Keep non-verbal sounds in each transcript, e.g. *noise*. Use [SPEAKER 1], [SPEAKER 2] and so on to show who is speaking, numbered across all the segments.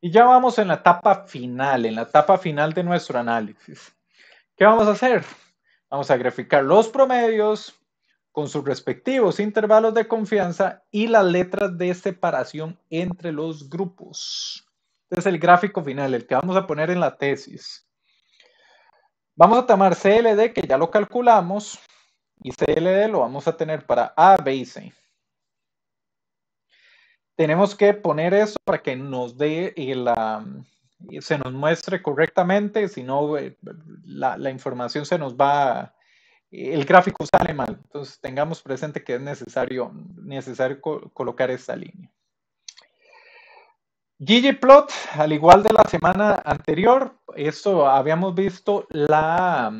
[SPEAKER 1] Y ya vamos en la etapa final, en la etapa final de nuestro análisis. ¿Qué vamos a hacer? Vamos a graficar los promedios con sus respectivos intervalos de confianza y las letras de separación entre los grupos. Este es el gráfico final, el que vamos a poner en la tesis. Vamos a tomar CLD, que ya lo calculamos, y CLD lo vamos a tener para A, B y C tenemos que poner eso para que nos dé eh, la, eh, se nos muestre correctamente, si no, eh, la, información se nos va, el gráfico sale mal. Entonces, tengamos presente que es necesario, necesario colocar esta línea. ggplot, al igual de la semana anterior, esto habíamos visto la,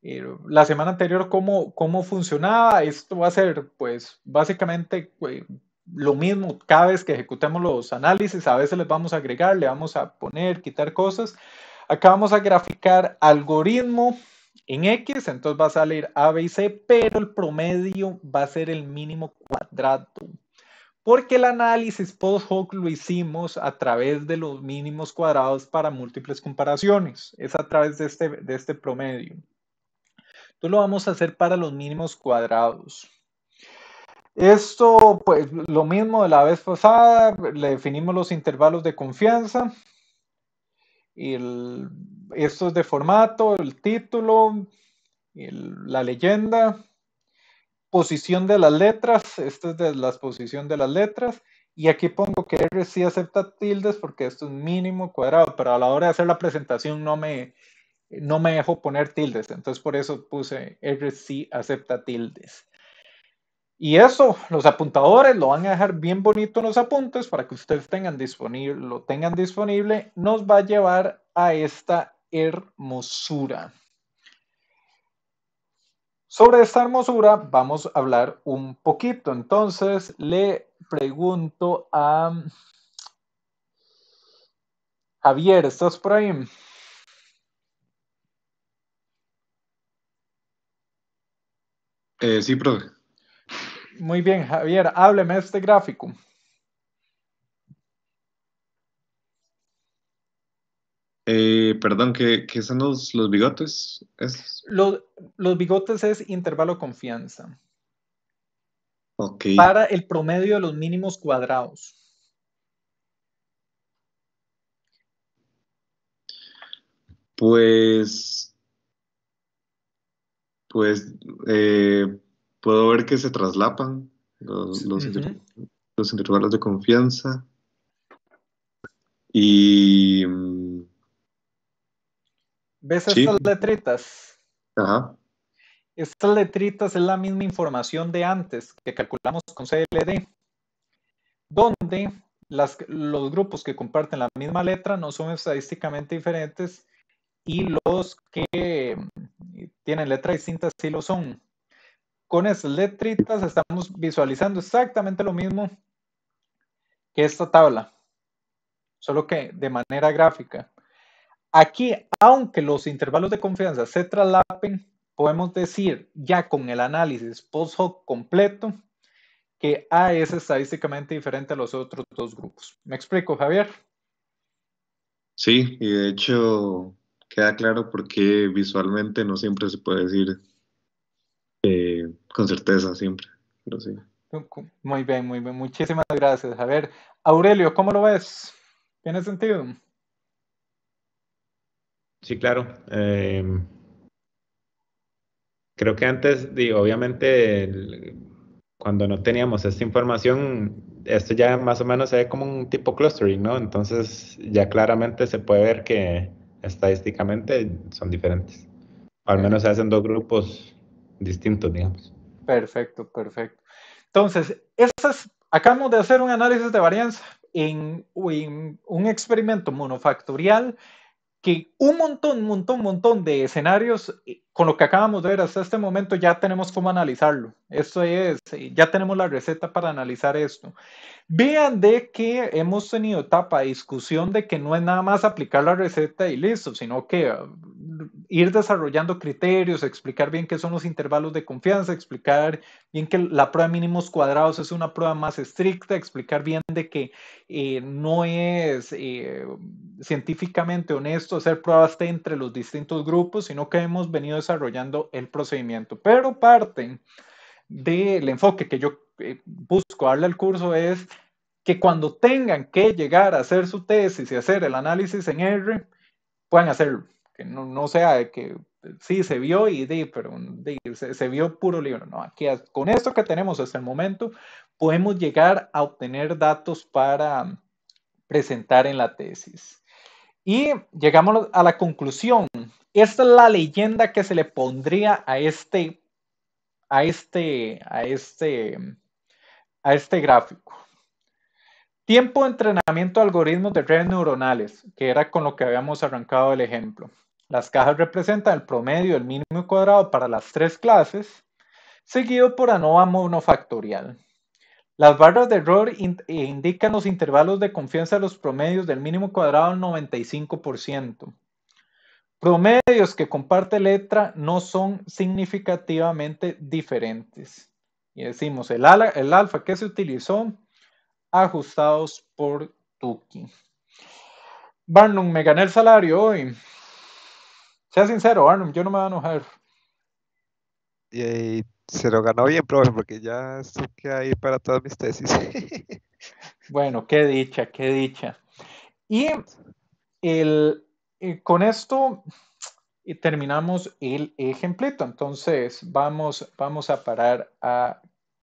[SPEAKER 1] la semana anterior cómo, cómo funcionaba. Esto va a ser, pues, básicamente lo mismo, cada vez que ejecutemos los análisis, a veces les vamos a agregar, le vamos a poner, quitar cosas. Acá vamos a graficar algoritmo en X, entonces va a salir A, B y C, pero el promedio va a ser el mínimo cuadrado. Porque el análisis post hoc lo hicimos a través de los mínimos cuadrados para múltiples comparaciones. Es a través de este, de este promedio. Entonces lo vamos a hacer para los mínimos cuadrados. Esto, pues lo mismo de la vez pasada, le definimos los intervalos de confianza. Y esto es de formato, el título, la leyenda, posición de las letras, Esto es de la posición de las letras. Y aquí pongo que R acepta tildes porque esto es mínimo cuadrado, pero a la hora de hacer la presentación no me, no poner tildes, entonces por eso puse R acepta tildes. Y eso, los apuntadores lo van a dejar bien bonito en los apuntes para que ustedes tengan disponible, lo tengan disponible. Nos va a llevar a esta hermosura. Sobre esta hermosura vamos a hablar un poquito. Entonces le pregunto a Javier, ¿estás por ahí? Eh, sí, profe. Muy bien, Javier, hábleme de este gráfico. Eh, perdón, ¿qué, son los, bigotes? Los, bigotes es intervalo confianza. Okay. Para el promedio de los mínimos cuadrados. Pues, pues eh, puedo ver que se traslapan los, intervalos de confianza. Y. Mm, ¿Ves estas letritas? Ajá. Estas letritas es la misma información de antes que calculamos con CLD, donde los grupos que comparten la misma letra no son estadísticamente diferentes y los que mm, tienen letra distinta sí lo son con esas letritas estamos visualizando exactamente lo mismo que esta tabla, solo que de manera gráfica. Aquí, aunque los intervalos de confianza se traslapen, podemos decir ya con el análisis post hoc completo que A es estadísticamente diferente a los otros dos grupos. ¿Me explico, Javier? Sí, y de hecho queda claro porque visualmente no siempre se puede decir eh, con certeza, siempre. Muy bien, muy bien. Muchísimas gracias. A ver, Aurelio, ¿cómo lo ves? ¿Tiene sentido? Sí, claro. Em, creo que antes, digo, obviamente, cuando no teníamos esta información, esto ya más o menos se ve como un tipo clustering, ¿no? Entonces ya claramente se puede ver que estadísticamente son diferentes. al menos se hacen dos grupos distintos, digamos. Perfecto, perfecto. Entonces, esas, acabamos de hacer un análisis de varianza en, un experimento monofactorial que un montón, montón, montón de escenarios, eh, con lo que acabamos de ver hasta este momento, ya tenemos cómo analizarlo. Esto es, eh, ya tenemos la receta para analizar esto. Vean de que hemos tenido etapa de discusión de que no es nada más aplicar la receta y listo, sino que ir desarrollando criterios, explicar bien qué son los intervalos de confianza, explicar bien que la prueba de mínimos cuadrados es una prueba más estricta, explicar bien de que eh, no es eh, científicamente honesto hacer pruebas entre los distintos grupos, sino que hemos venido desarrollando el procedimiento. Pero parte del enfoque que yo eh, busco darle al curso es que cuando tengan que llegar a hacer su tesis y hacer el análisis en R, puedan hacerlo que no, no sea que eh, sí, se vio y pero se, vio puro libro. No, aquí con esto que tenemos hasta el momento, podemos llegar a obtener datos para mm, presentar en la tesis. Y llegamos a la conclusión. Esta es la leyenda que se le pondría a este, a este, a este, a este gráfico. Tiempo de entrenamiento de algoritmos de redes neuronales, que era con lo que habíamos arrancado el ejemplo. Las cajas representan el promedio del mínimo cuadrado para las tres clases, seguido por ANOVA monofactorial. Las barras de error eh, indican los intervalos de confianza de los promedios del mínimo cuadrado al 95%. Promedios que comparte letra no son significativamente diferentes. Y decimos, el, el alfa que se utilizó, ajustados por Tuki. Barnum, me gané el salario hoy. Sea sincero, Arnum, yo no me voy a enojar. Y, se lo ganó bien, profe, porque ya que ahí para todas mis tesis. *laughs* bueno, qué dicha, qué dicha. Y con esto eh, terminamos el ejemplito. Entonces, vamos, vamos a parar a